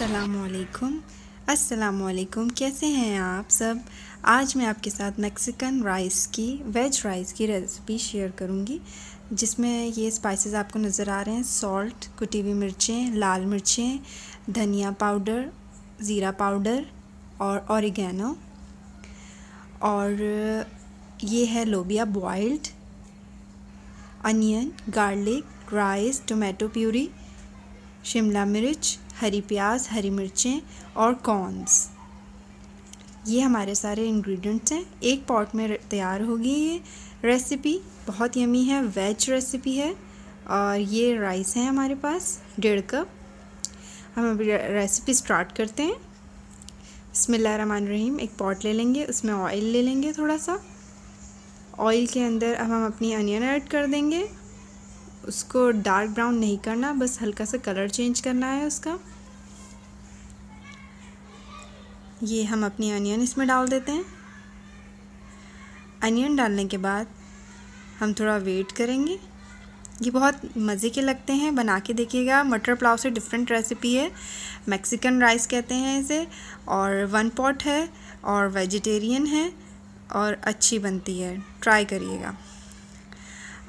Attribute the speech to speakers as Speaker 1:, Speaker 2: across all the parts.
Speaker 1: अस्सलाम असलकुम कैसे हैं आप सब आज मैं आपके साथ मेक्सिकन राइस की वेज राइस की रेसिपी शेयर करूंगी जिसमें ये स्पाइसेस आपको नज़र आ रहे हैं सॉल्ट कुटी हुई मिर्चें लाल मिर्चें धनिया पाउडर ज़ीरा पाउडर और औरगैनो और ये है लोबिया boiled onion garlic rice tomato puree शिमला मिर्च हरी प्याज हरी मिर्चें और कॉर्नस ये हमारे सारे इंग्रेडिएंट्स हैं एक पॉट में तैयार होगी ये रेसिपी बहुत यमी है वेज रेसिपी है और ये राइस है हमारे पास डेढ़ कप हम अभी रेसिपी स्टार्ट करते हैं बसमान रहीम एक पॉट ले लेंगे उसमें ऑयल ले लेंगे थोड़ा सा ऑयल के अंदर अब हम अपनी अनियन ऐड कर देंगे उसको डार्क ब्राउन नहीं करना बस हल्का सा कलर चेंज करना है उसका ये हम अपनी अनियन इसमें डाल देते हैं अनियन डालने के बाद हम थोड़ा वेट करेंगे ये बहुत मज़े के लगते हैं बना के देखिएगा मटर पुलाव से डिफरेंट रेसिपी है मैक्सिकन राइस कहते हैं इसे और वन पॉट है और वेजिटेरियन है और अच्छी बनती है ट्राई करिएगा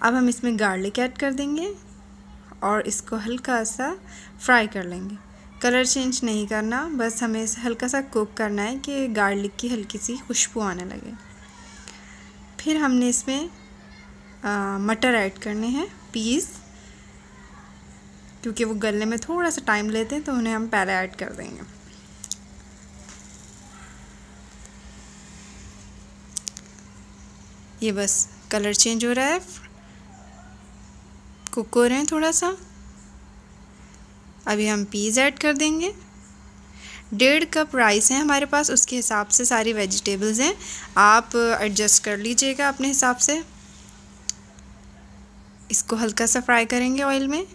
Speaker 1: अब हम इसमें गार्लिक ऐड कर देंगे और इसको हल्का सा फ्राई कर लेंगे कलर चेंज नहीं करना बस हमें हल्का सा कुक करना है कि गार्लिक की हल्की सी खुशबू आने लगे फिर हमने इसमें मटर ऐड करने हैं पीस क्योंकि वो गलने में थोड़ा सा टाइम लेते हैं तो उन्हें हम पहले ऐड कर देंगे ये बस कलर चेंज हो रहा है कुक हो रहे हैं थोड़ा सा अभी हम पीज़ ऐड कर देंगे डेढ़ कप राइस है हमारे पास उसके हिसाब से सारी वेजिटेबल्स हैं आप एडजस्ट कर लीजिएगा अपने हिसाब से इसको हल्का सा फ्राई करेंगे ऑयल में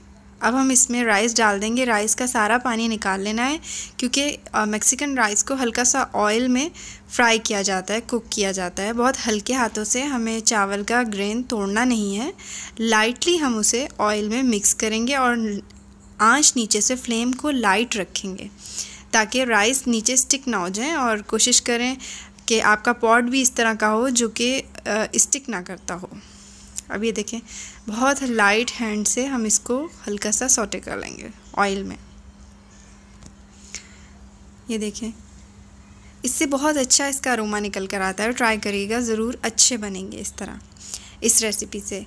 Speaker 1: अब हम इसमें राइस डाल देंगे राइस का सारा पानी निकाल लेना है क्योंकि मेक्सिकन राइस को हल्का सा ऑयल में फ्राई किया जाता है कुक किया जाता है बहुत हल्के हाथों से हमें चावल का ग्रेन तोड़ना नहीं है लाइटली हम उसे ऑयल में मिक्स करेंगे और आंच नीचे से फ्लेम को लाइट रखेंगे ताकि राइस नीचे स्टिक ना हो जाए और कोशिश करें कि आपका पॉट भी इस तरह का हो जो कि स्टिक ना करता हो अब ये देखें बहुत लाइट हैंड से हम इसको हल्का सा सोटे कर लेंगे ऑयल में ये देखें इससे बहुत अच्छा इसका अरोमा निकल कर आता है ट्राई करिएगा ज़रूर अच्छे बनेंगे इस तरह इस रेसिपी से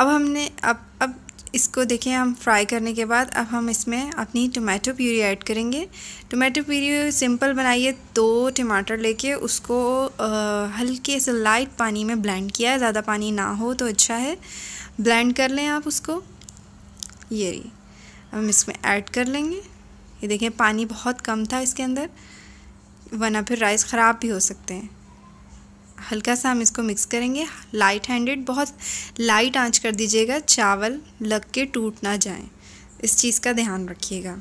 Speaker 1: अब हमने अब अब इसको देखें हम फ्राई करने के बाद अब हम इसमें अपनी टोमेटो प्यूरी ऐड करेंगे टोमेटो प्यूरी सिंपल बनाइए दो टमाटर लेके उसको आ, हल्के से लाइट पानी में ब्लेंड किया है ज़्यादा पानी ना हो तो अच्छा है ब्लेंड कर लें आप उसको ये हम इसमें ऐड कर लेंगे ये देखें पानी बहुत कम था इसके अंदर वरना फिर राइस ख़राब भी हो सकते हैं हल्का सा हम इसको मिक्स करेंगे लाइट हैंडेड बहुत लाइट आंच कर दीजिएगा चावल लग के टूट ना जाए इस चीज़ का ध्यान रखिएगा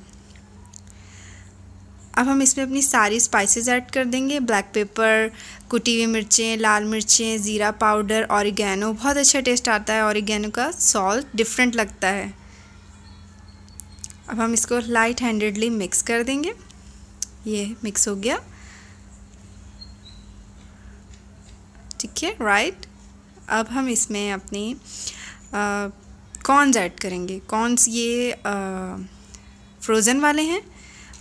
Speaker 1: अब हम इसमें अपनी सारी स्पाइसेस ऐड कर देंगे ब्लैक पेपर कुटी हुई मिर्चें लाल मिर्चें ज़ीरा पाउडर औरिगैनो बहुत अच्छा टेस्ट आता है औरिगैनो का सॉल्ट डिफरेंट लगता है अब हम इसको लाइट हैंडेडली मिक्स कर देंगे ये मिक्स हो गया देखिए राइट अब हम इसमें अपनी कॉर्नस ऐड करेंगे कॉर्नस ये फ्रोज़न वाले हैं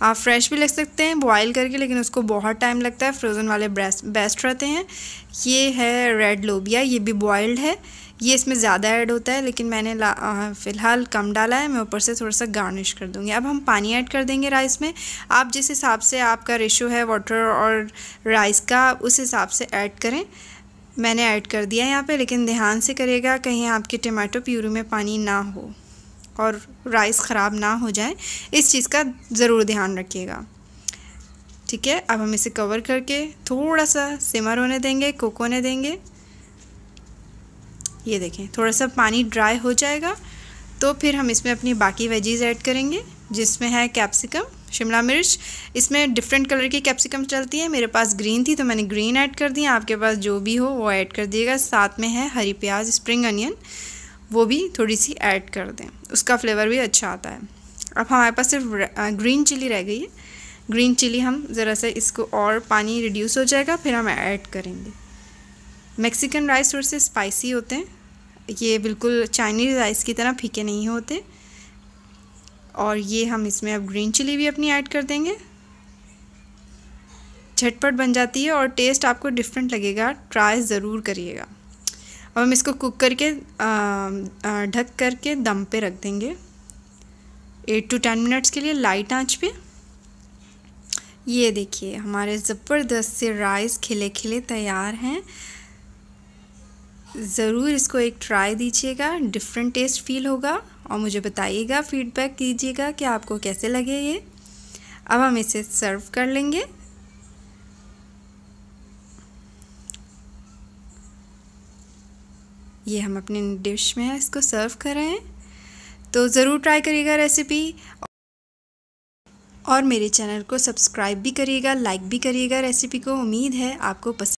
Speaker 1: आप फ्रेश भी लग सकते हैं बॉयल करके लेकिन उसको बहुत टाइम लगता है फ्रोज़न वाले बेस्ट रहते हैं ये है रेड लोबिया ये भी बॉयल्ड है ये इसमें ज़्यादा ऐड होता है लेकिन मैंने फ़िलहाल कम डाला है मैं ऊपर से थोड़ा सा गार्निश कर दूँगी अब हम पानी ऐड कर देंगे राइस में आप जिस हिसाब से आपका रेशो है वाटर और राइस का उस हिसाब से ऐड करें मैंने ऐड कर दिया यहाँ पे लेकिन ध्यान से करेगा कहीं आपके टमाटो प्यूरी में पानी ना हो और राइस ख़राब ना हो जाए इस चीज़ का ज़रूर ध्यान रखिएगा ठीक है अब हम इसे कवर करके थोड़ा सा सिमर होने देंगे कुक होने देंगे ये देखें थोड़ा सा पानी ड्राई हो जाएगा तो फिर हम इसमें अपनी बाकी वेजीज़ ऐड करेंगे जिसमें है कैप्सिकम शिमला मिर्च इसमें डिफरेंट कलर की कैप्सिकम चलती है मेरे पास ग्रीन थी तो मैंने ग्रीन ऐड कर दी आपके पास जो भी हो वो ऐड कर दिएगा साथ में है हरी प्याज स्प्रिंग अनियन वो भी थोड़ी सी ऐड कर दें उसका फ्लेवर भी अच्छा आता है अब हमारे पास सिर्फ ग्रीन चिली रह गई है ग्रीन चिली हम ज़रा सा इसको और पानी रिड्यूस हो जाएगा फिर हम ऐड करेंगे मैक्सिकन राइस थोड़े से स्पाइसी होते हैं ये बिल्कुल चाइनीज़ राइस की तरह फीके नहीं होते और ये हम इसमें अब ग्रीन चिली भी अपनी ऐड कर देंगे झटपट बन जाती है और टेस्ट आपको डिफरेंट लगेगा ट्राई ज़रूर करिएगा अब हम इसको कुक करके ढक करके दम पे रख देंगे एट टू टेन मिनट्स के लिए लाइट आंच पे ये देखिए हमारे ज़बरदस्त से राइस खिले खिले तैयार हैं ज़रूर इसको एक ट्राई दीजिएगा डिफरेंट टेस्ट फील होगा और मुझे बताइएगा फीडबैक कीजिएगा कि आपको कैसे लगे ये अब हम इसे सर्व कर लेंगे ये हम अपने डिश में इसको सर्व कर रहे हैं तो ज़रूर ट्राई करिएगा रेसिपी और मेरे चैनल को सब्सक्राइब भी करिएगा लाइक भी करिएगा रेसिपी को उम्मीद है आपको पसंद